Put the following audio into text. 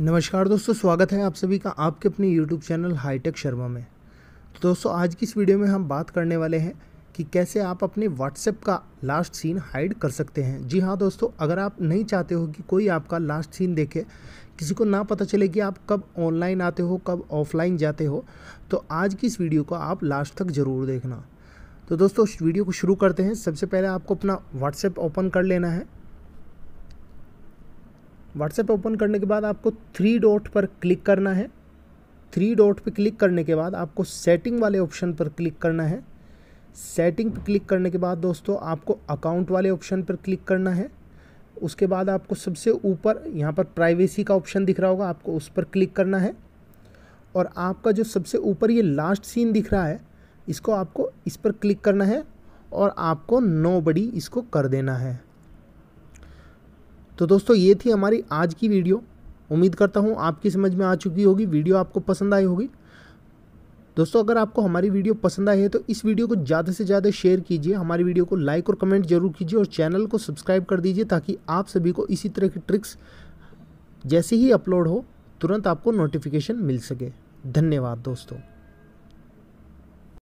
नमस्कार दोस्तों स्वागत है आप सभी का आपके अपने YouTube चैनल हाईटेक शर्मा में तो दोस्तों आज की इस वीडियो में हम बात करने वाले हैं कि कैसे आप अपने WhatsApp का लास्ट सीन हाइड कर सकते हैं जी हाँ दोस्तों अगर आप नहीं चाहते हो कि कोई आपका लास्ट सीन देखे किसी को ना पता चले कि आप कब ऑनलाइन आते हो कब ऑफलाइन जाते हो तो आज की इस वीडियो को आप लास्ट तक ज़रूर देखना तो दोस्तों वीडियो को शुरू करते हैं सबसे पहले आपको अपना व्हाट्सएप ओपन कर लेना है व्हाट्सएप ओपन करने के बाद आपको थ्री डॉट पर क्लिक करना है थ्री डॉट पर क्लिक करने के बाद आपको सेटिंग वाले ऑप्शन पर क्लिक करना है सेटिंग पर क्लिक करने के बाद दोस्तों आपको अकाउंट वाले ऑप्शन पर क्लिक करना है उसके बाद आपको सबसे ऊपर यहाँ पर प्राइवेसी का ऑप्शन दिख रहा होगा आपको उस पर क्लिक करना है और आपका जो सबसे ऊपर ये लास्ट सीन दिख रहा है इसको आपको इस पर क्लिक करना है और आपको नो बड़ी इसको कर देना है तो दोस्तों ये थी हमारी आज की वीडियो उम्मीद करता हूँ आपकी समझ में आ चुकी होगी वीडियो आपको पसंद आई होगी दोस्तों अगर आपको हमारी वीडियो पसंद आई है तो इस वीडियो को ज़्यादा से ज़्यादा शेयर कीजिए हमारी वीडियो को लाइक और कमेंट जरूर कीजिए और चैनल को सब्सक्राइब कर दीजिए ताकि आप सभी को इसी तरह की ट्रिक्स जैसे ही अपलोड हो तुरंत आपको नोटिफिकेशन मिल सके धन्यवाद दोस्तों